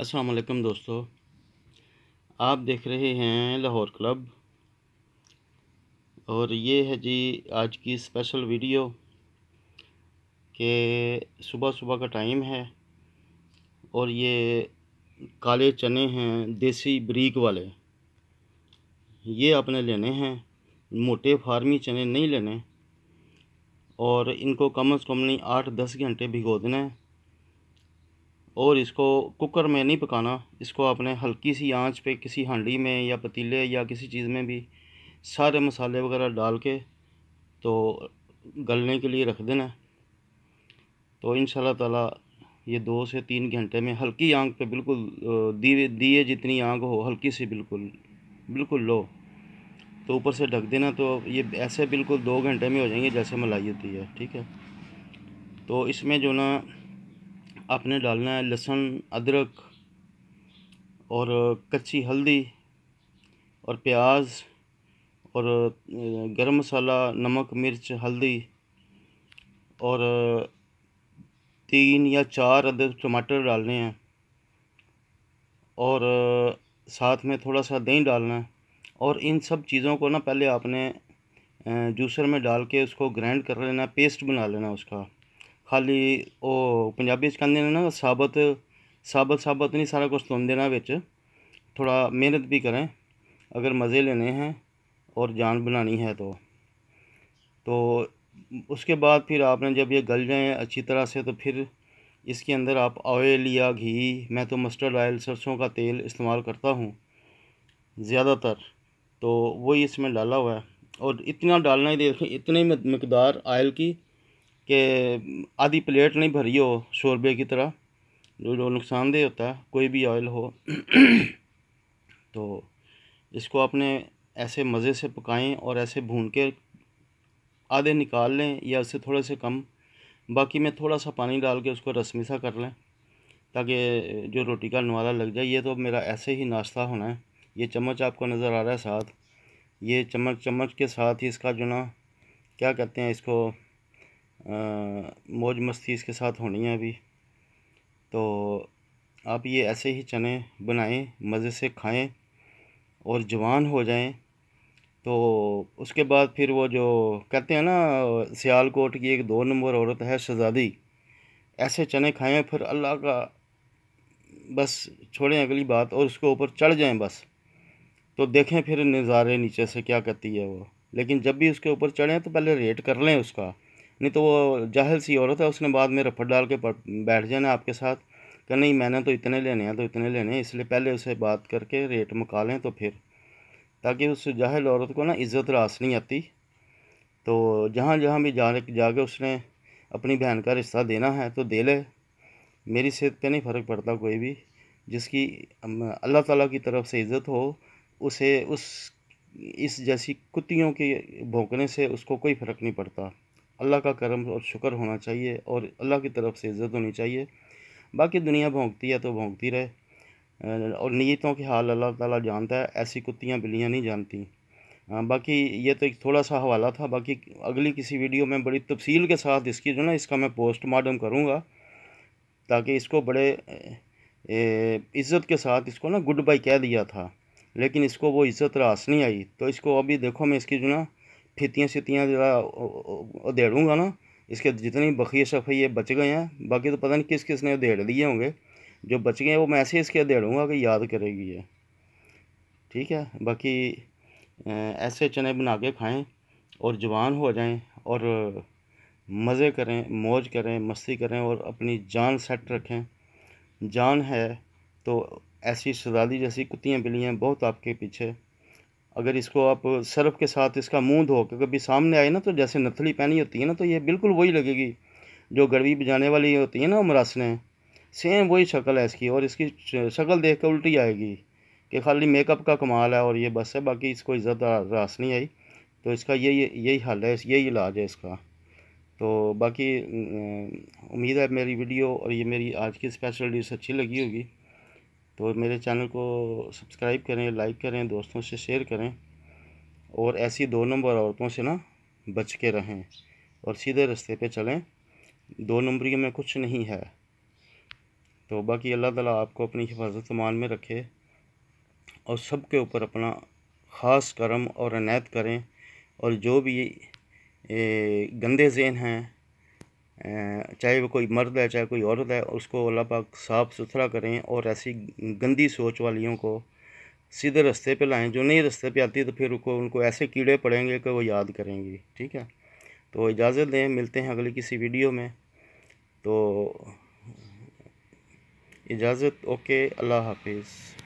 असलकम दोस्तों आप देख रहे हैं लाहौर क्लब और ये है जी आज की स्पेशल वीडियो के सुबह सुबह का टाइम है और ये काले चने हैं देसी ब्रीक वाले ये आपने लेने हैं मोटे फार्मी चने नहीं लेने और इनको कम अज़ कम नहीं आठ दस घंटे भिगो देना है और इसको कुकर में नहीं पकाना इसको आपने हल्की सी आंच पे किसी हांडी में या पतीले या किसी चीज़ में भी सारे मसाले वगैरह डाल के तो गलने के लिए रख देना तो इन ताला ये दो से तीन घंटे में हल्की आंख पे बिल्कुल दिए दिए जितनी आंख हो हल्की सी बिल्कुल बिल्कुल लो तो ऊपर से ढक देना तो ये ऐसे बिल्कुल दो घंटे में हो जाएंगे जैसे मलाई होती है ठीक है तो इसमें जो ना आपने डालना है लहसुन अदरक और कच्ची हल्दी और प्याज और गरम मसाला नमक मिर्च हल्दी और तीन या चार अदरक टमाटर डालने हैं और साथ में थोड़ा सा दही डालना है और इन सब चीज़ों को ना पहले आपने जूसर में डाल के उसको ग्राइंड कर लेना पेस्ट बना लेना उसका खाली वो पंजाबी कहते ना ਨੇ साबत साबत नहीं सारा कुछ सुन देना बिच थोड़ा मेहनत भी करें अगर मज़े लेने हैं और जान बनानी है तो तो उसके बाद फिर आपने जब ये गल जाएँ अच्छी तरह से तो फिर इसके अंदर आप ऑयल या घी मैं तो मस्टर्ड ऑयल सरसों का तेल इस्तेमाल करता हूँ ज़्यादातर तो वही इसमें डाला हुआ है और इतना डालना ही देखें इतनी मकदार आयल की कि आधी प्लेट नहीं भरी हो शोरबे की तरह जो जो नुकसानदेह होता है कोई भी ऑयल हो तो इसको आपने ऐसे मज़े से पकाएं और ऐसे भून के आधे निकाल लें या उससे थोड़े से कम बाकी में थोड़ा सा पानी डाल के उसको रसमी सा कर लें ताकि जो रोटी का नवाला लग जाए ये तो मेरा ऐसे ही नाश्ता होना है ये चम्मच आपको नज़र आ रहा है साथ ये चम्मच चम्मच के साथ ही इसका जो ना क्या कहते हैं इसको मौज मस्ती इसके साथ होनी है अभी तो आप ये ऐसे ही चने बनाएं मज़े से खाएं और जवान हो जाएं तो उसके बाद फिर वो जो कहते हैं ना सियालकोट की एक दो नंबर औरत है शहज़ादी ऐसे चने खाएं फिर अल्लाह का बस छोड़ें अगली बात और उसके ऊपर चढ़ जाएं बस तो देखें फिर नज़ारे नीचे से क्या कहती है वो लेकिन जब भी उसके ऊपर चढ़ें तो पहले रेट कर लें उसका नहीं तो वो जाहिल सी औरत है उसने बाद में रफड़ डाल के बैठ जाना आपके साथ कि नहीं मैंने तो इतने लेने हैं तो इतने लेने हैं इसलिए पहले उसे बात करके रेट मुका लें तो फिर ताकि उस जाहिल औरत को ना इज़्ज़त रास नहीं आती तो जहाँ जहाँ भी जा जाके उसने अपनी बहन का रिश्ता देना है तो दे ले मेरी सेहत पर नहीं फ़र्क पड़ता कोई भी जिसकी अल्लाह ताला की तरफ से इज़्ज़त हो उसे उस इस जैसी कुत्तियों के भोंकने से उसको कोई फ़र्क नहीं पड़ता अल्लाह का करम और शुक्र होना चाहिए और अल्लाह की तरफ से इज़्ज़त होनी चाहिए बाकी दुनिया भोंगती है तो भोंगती रहे और नीयतों के हाल अल्लाह ताला जानता है ऐसी कुत्तियाँ बिल्लियाँ नहीं जानती बाकी ये तो एक थोड़ा सा हवाला था बाकी अगली किसी वीडियो में बड़ी तफसील के साथ इसकी जो ना इसका मैं पोस्ट मार्टम करूँगा ताकि इसको बड़े इज़्ज़त के साथ इसको ना गुड बाई कह दिया था लेकिन इसको वो इज़्ज़त रास नहीं आई तो इसको अभी देखो मैं इसकी जो ना फीतियाँ सीतियाँ जो है उधेड़ूँगा ना इसके जितने बखिए शखिए बच गए हैं बाकी तो पता नहीं किस किसने दे उधेड़ दिए होंगे जो बच गए हैं वो मैं ऐसे इसके उधेड़ूँगा कि याद करेगी ये ठीक है बाकी ऐसे चने बना के खाएँ और जवान हो जाएँ और मज़े करें मौज करें मस्ती करें और अपनी जान सेट रखें जान है तो ऐसी शदादी जैसी कुत्तियाँ बिलियाँ बहुत आपके पीछे अगर इसको आप सर्फ के साथ इसका मुंह धो के कभी सामने आए ना तो जैसे नथली पहनी होती है ना तो ये बिल्कुल वही लगेगी जो गर्वी बजाने वाली होती है ना मरासने सेम वही शक्ल है इसकी और इसकी शक्ल देख कर उल्टी आएगी कि खाली मेकअप का कमाल है और ये बस है बाकी इसको इज़्ज़त रास नहीं आई तो इसका यही यही हल है यही इलाज है इसका तो बाकी उम्मीद है मेरी वीडियो और ये मेरी आज की स्पेशल डिश अच्छी लगी होगी तो मेरे चैनल को सब्सक्राइब करें लाइक करें दोस्तों से शेयर करें और ऐसी दो नंबर औरतों से ना बच के रहें और सीधे रास्ते पे चलें दो नंबरी में कुछ नहीं है तो बाकी अल्लाह ताला आपको अपनी हिफाजत मान में रखे और सब के ऊपर अपना ख़ास करम और अनायत करें और जो भी ए, गंदे जेन हैं चाहे वो कोई मर्द है चाहे कोई औरत है उसको अल्लाह पाक साफ़ सुथरा करें और ऐसी गंदी सोच वालियों को सीधे रस्ते पे लाएं जो नहीं रस्ते पे आती है तो फिर उनको उनको ऐसे कीड़े पड़ेंगे कि वो याद करेंगी ठीक है तो इजाज़त दें मिलते हैं अगली किसी वीडियो में तो इजाज़त ओके अल्लाह हाफिज़